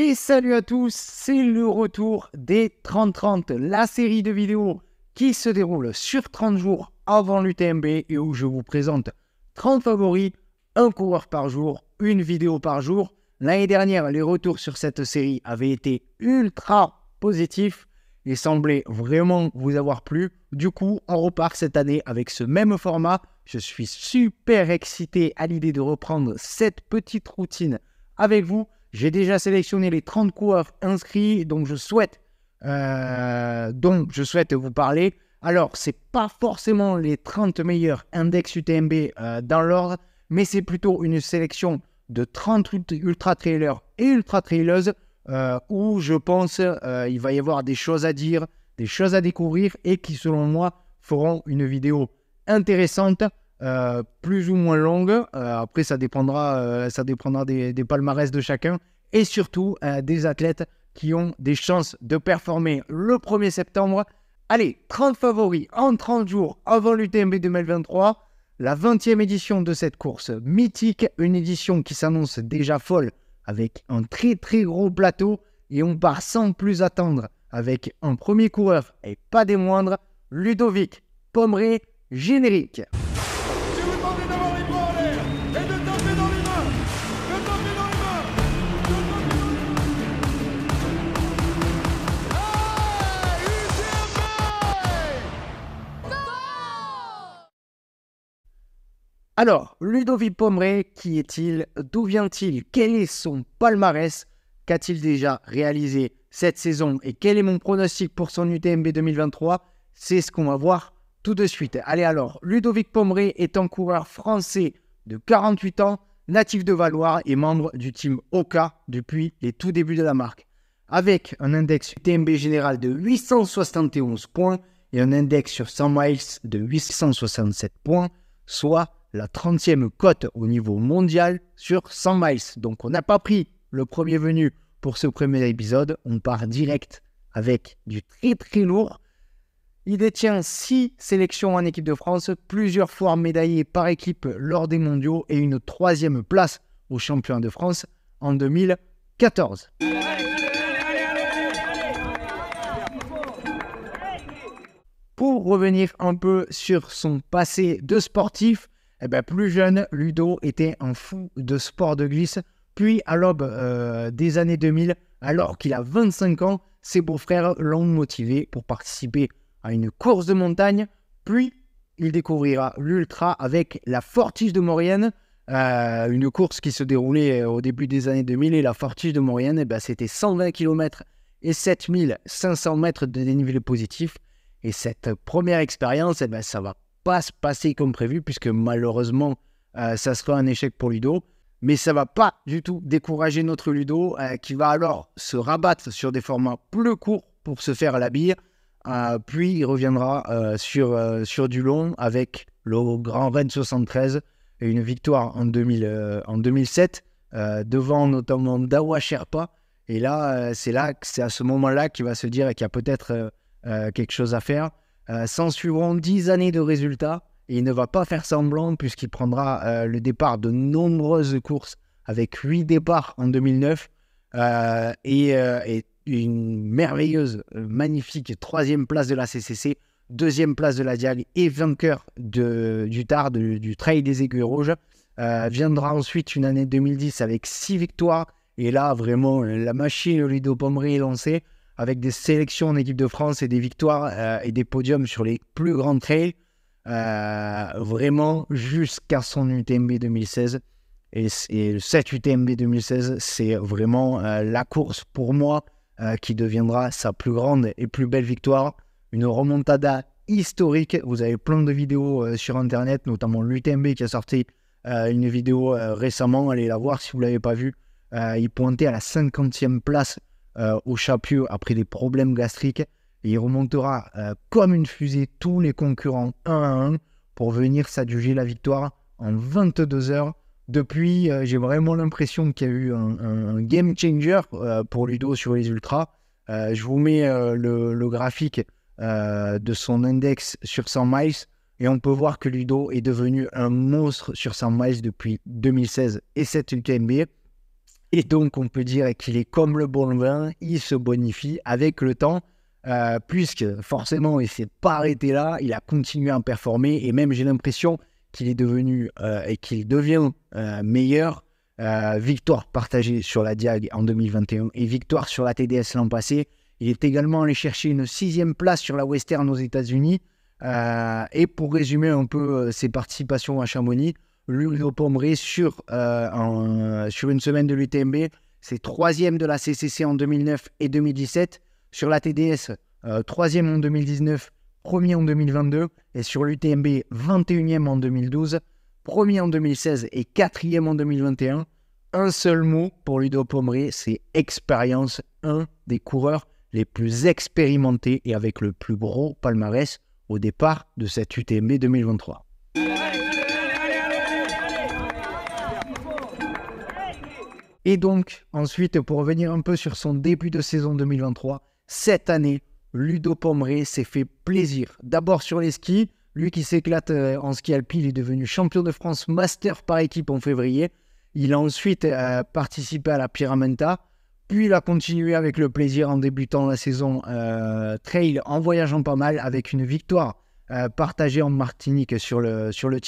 Et salut à tous, c'est le retour des 30-30, la série de vidéos qui se déroule sur 30 jours avant l'UTMB et où je vous présente 30 favoris, un coureur par jour, une vidéo par jour. L'année dernière, les retours sur cette série avaient été ultra positifs et semblaient vraiment vous avoir plu. Du coup, on repart cette année avec ce même format. Je suis super excité à l'idée de reprendre cette petite routine avec vous. J'ai déjà sélectionné les 30 coureurs inscrits dont je souhaite, euh, je souhaite vous parler. Alors, ce n'est pas forcément les 30 meilleurs index UTMB euh, dans l'ordre, mais c'est plutôt une sélection de 30 ultra-trailers et ultra-traileuses euh, où je pense il va y avoir des choses à dire, des choses à découvrir et qui, selon moi, feront une vidéo intéressante euh, plus ou moins longue. Euh, après, ça dépendra, euh, ça dépendra des, palmarès de chacun et surtout des athlètes qui ont des chances de performer le 1er septembre. Allez, 30 favoris en 30 jours avant l'UTMB 2023. La 20e édition de cette course mythique, une édition qui s'annonce déjà folle avec un très très gros plateau et on part sans plus attendre avec un premier coureur et pas des moindres, Ludovic Pomeré, générique. Alors, Ludovic Pomré, qui est-il D'où vient-il Quel est son palmarès Qu'a-t-il déjà réalisé cette saison Et quel est mon pronostic pour son UTMB 2023 C'est ce qu'on va voir tout de suite. Allez alors, Ludovic Pomeray est un coureur français de 48 ans, natif de Valois et membre du team Oka depuis les tout débuts de la marque. Avec un index UTMB général de 871 points et un index sur 100 miles de 867 points, soit la 30e cote au niveau mondial sur 100 miles. Donc on n'a pas pris le premier venu pour ce premier épisode. On part direct avec du très très lourd. Il détient 6 sélections en équipe de France, plusieurs fois médaillé par équipe lors des mondiaux et une troisième place aux champions de France en 2014. Pour revenir un peu sur son passé de sportif, eh ben, plus jeune, Ludo était un fou de sport de glisse. Puis, à l'aube euh, des années 2000, alors qu'il a 25 ans, ses beaux-frères l'ont motivé pour participer à une course de montagne. Puis, il découvrira l'ultra avec la Fortige de Maurienne, euh, une course qui se déroulait euh, au début des années 2000. Et la Fortige de Maurienne, eh ben, c'était 120 km et 7500 mètres de dénivelé positif. Et cette première expérience, eh ben, ça va se passer comme prévu, puisque malheureusement, euh, ça sera un échec pour Ludo. Mais ça va pas du tout décourager notre Ludo, euh, qui va alors se rabattre sur des formats plus courts pour se faire la bille. Euh, puis il reviendra sur, sur du long avec le Grand Rennes 73 et une victoire en, 2000, en 2007, devant notamment Dawa Sherpa. Et là, c'est là, c'est à ce moment-là qu'il va se dire qu'il y a peut-être quelque chose à faire. Euh, S'en suivront 10 années de résultats et il ne va pas faire semblant puisqu'il prendra euh, le départ de nombreuses courses avec huit départs en 2009 euh, et, et, une merveilleuse, magnifique troisième place de la CCC, deuxième place de la Diag et vainqueur du tard du Trail des Aiguilles Rouges. viendra ensuite une année 2010 avec 6 victoires et là vraiment la machine Ludo Pommery est lancée avec des sélections en équipe de France et des victoires euh, et des podiums sur les plus grandes trails, euh, vraiment jusqu'à son UTMB 2016. Et, et 7 UTMB 2016, c'est vraiment euh, la course pour moi qui deviendra sa plus grande et plus belle victoire. Une remontada historique. Vous avez plein de vidéos sur Internet, notamment l'UTMB qui a sorti une vidéo récemment. Allez la voir si vous ne l'avez pas vue. il pointait à la 50e place euh, au Chapieux après des problèmes gastriques. Et il remontera euh, comme une fusée tous les concurrents 1 à 1 pour venir s'adjuger la victoire en 22 heures. Depuis, euh, j'ai vraiment l'impression qu'il y a eu un, game changer pour Ludo sur les ultras. je vous mets le, graphique de son index sur 100 miles. Et on peut voir que Ludo est devenu un monstre sur 100 miles depuis 2016 et cette UTMB. Et donc, on peut dire qu'il est comme le bon vin, il se bonifie avec le temps, euh, puisque forcément, il ne s'est pas arrêté là, il a continué à performer, et même j'ai l'impression qu'il est devenu euh, et qu'il devient euh, meilleur. victoire partagée sur la Diag en 2021 et victoire sur la TDS l'an passé. Il est également allé chercher une sixième place sur la Western aux États-Unis. et pour résumer un peu ses participations à Chamonix, Ludo Pommery euh, euh, sur, une semaine de l'UTMB. C'est troisième de la CCC en 2009 et 2017. Sur la TDS, euh, troisième en 2019, premier en 2022. Et sur l'UTMB, 21e en 2012, premier en 2016 et quatrième en 2021. Un seul mot pour Ludo Pommery, c'est expérience. Un des coureurs les plus expérimentés et avec le plus gros palmarès au départ de cette UTMB 2023. Et donc, ensuite, pour revenir un peu sur son début de saison 2023, cette année, Ludo Pomeré s'est fait plaisir. D'abord sur les skis, lui qui s'éclate euh, en ski il est devenu champion de France master par équipe en février. Il a ensuite euh, participé à la Pyramenta, puis il a continué avec le plaisir en débutant la saison euh, trail en voyageant pas mal avec une victoire partagée en Martinique sur le, sur le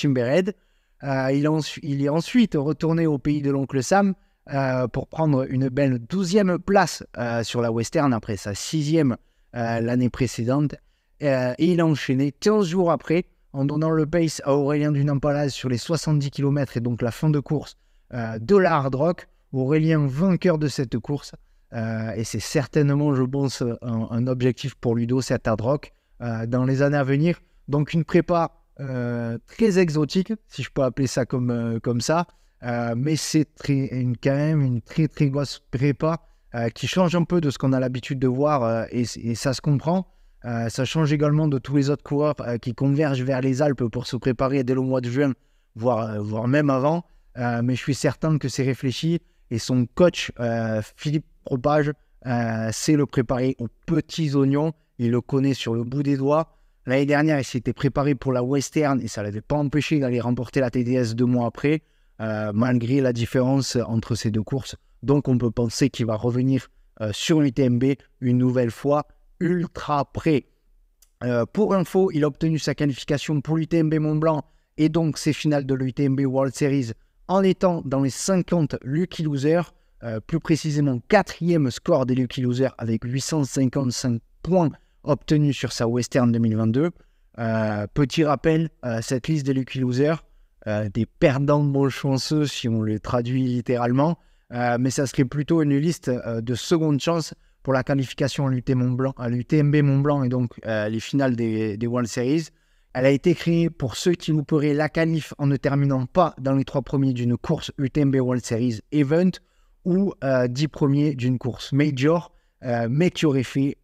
il est ensuite retourné au pays de l'oncle Sam euh, pour prendre une belle douzième place euh, sur la Western après sa sixième e l'année précédente. et il a enchaîné 15 jours après en donnant le pace à Aurélien Dunampalaz sur les 70 km et donc la fin de course de la Hard Rock. Aurélien vainqueur de cette course. et c'est certainement, je pense, un, objectif pour Ludo, cette Hard Rock, dans les années à venir. Donc une prépa très exotique, si je peux appeler ça comme, comme ça. Euh, mais c'est quand même une très, très grosse prépa euh, qui change un peu de ce qu'on a l'habitude de voir euh, et, ça se comprend. ça change également de tous les autres coureurs qui convergent vers les Alpes pour se préparer dès le mois de juin, voire, voire même avant. mais je suis certain que c'est réfléchi et son coach, Philippe Propage, sait le préparer aux petits oignons. Il le connaît sur le bout des doigts. L'année dernière, il s'était préparé pour la Western et ça ne l'avait pas empêché d'aller remporter la TDS deux mois après. Euh, malgré la différence entre ces deux courses. Donc on peut penser qu'il va revenir euh, sur l'UTMB une nouvelle fois ultra près. Euh, pour info, il a obtenu sa qualification pour l'UTMB Mont Blanc et donc ses finales de l'UTMB World Series en étant dans les 50 Lucky Losers, plus précisément quatrième score des Lucky Losers avec 855 points obtenus sur sa Western 2022. petit rappel, cette liste des Lucky Losers, euh, des perdants de bons chanceux si on les traduit littéralement, euh, mais ça serait plutôt une liste euh, de seconde chance pour la qualification à l'UTMB Mont Blanc, et donc les finales des, World Series. Elle a été créée pour ceux qui louperaient la qualif en ne terminant pas dans les trois premiers d'une course UTMB World Series Event ou 10 dix premiers d'une course major, mais qui auraient fait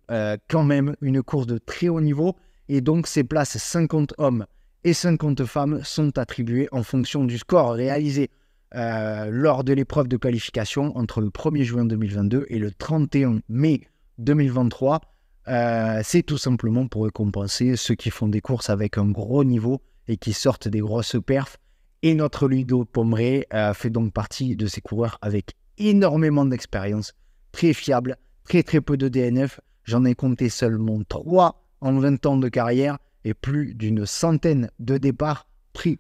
quand même une course de très haut niveau. Et donc, ces places 50 hommes et 50 femmes sont attribuées en fonction du score réalisé euh, lors de l'épreuve de qualification entre le 1er juin 2022 et le 31 mai 2023. Euh, c'est tout simplement pour récompenser ceux qui font des courses avec un gros niveau et qui sortent des grosses perfs. Et notre Ludo Pommeré euh, fait donc partie de ces coureurs avec énormément d'expérience, très fiable, très très peu de DNF. J'en ai compté seulement 3 en 20 ans de carrière et plus d'une centaine de départs pris.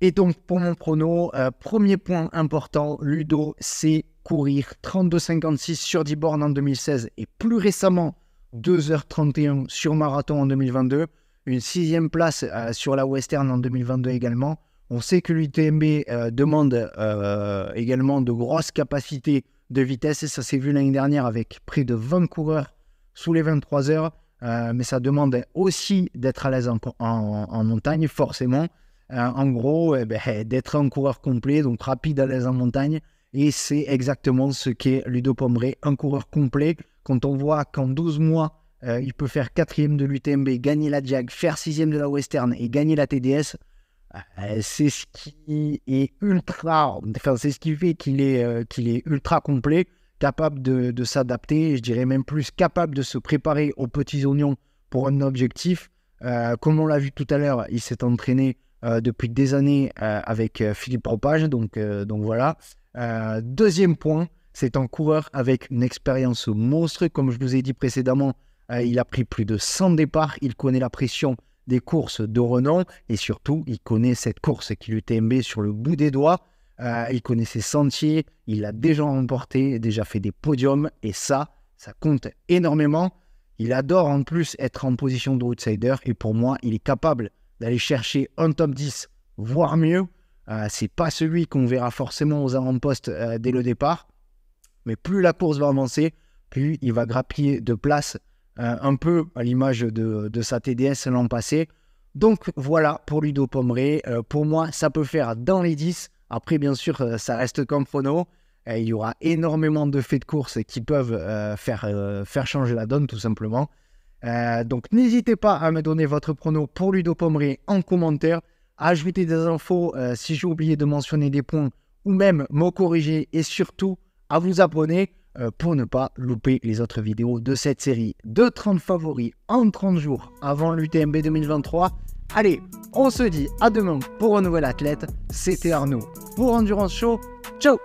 Et donc pour mon prono, euh, premier point important, Ludo, c'est courir 32,56 sur 10 bornes en 2016 et plus récemment 2h31 sur marathon en 2022, une sixième place euh, sur la Western en 2022 également. On sait que l'UTMB euh, demande également de grosses capacités de vitesse. Et ça s'est vu l'année dernière avec près de 20 coureurs sous les 23 heures. Euh, mais ça demande aussi d'être à l'aise en, montagne, forcément. Euh, en gros, eh ben, d'être un coureur complet, donc rapide à l'aise en montagne. Et c'est exactement ce qu'est Ludo Pombré, un coureur complet. Quand on voit qu'en 12 mois, euh, il peut faire quatrième de l'UTMB, gagner la JAG, faire sixième de la Western et gagner la TDS, euh, c'est ce qui est ultra, ce qui fait qu'il est, euh, qu'il est ultra complet, capable de, s'adapter, je dirais même plus capable de se préparer aux petits oignons pour un objectif. Euh, comme on l'a vu tout à l'heure, il s'est entraîné depuis des années avec Philippe Propage, donc, donc voilà. deuxième point, c'est un coureur avec une expérience monstre. Comme je vous ai dit précédemment, il a pris plus de 100 départs, il connaît la pression, des courses de renom et surtout, il connaît cette course qui TMB sur le bout des doigts. Euh, il connaît ses sentiers, il a déjà remporté, déjà fait des podiums et ça, ça compte énormément. Il adore en plus être en position de outsider et pour moi, il est capable d'aller chercher un top 10, voire mieux. Euh, c'est pas celui qu'on verra forcément aux avant-postes euh, dès le départ, mais plus la course va avancer, plus il va grappiller de place euh, un peu à l'image de, sa TDS l'an passé. Donc voilà pour Ludo Pommeré. Euh, pour moi, ça peut faire dans les 10. Après, bien sûr, euh, ça reste comme phono. il y aura énormément de faits de course qui peuvent faire, changer la donne, tout simplement. donc n'hésitez pas à me donner votre prono pour Ludo Pommeré en commentaire. Ajouter des infos si j'ai oublié de mentionner des points ou même me corriger et surtout à vous abonner. Euh, pour ne pas louper les autres vidéos de cette série de 30 favoris en 30 jours avant l'UTMB 2023. Allez, on se dit à demain pour un nouvel athlète. C'était Arnaud pour Endurance Show. Ciao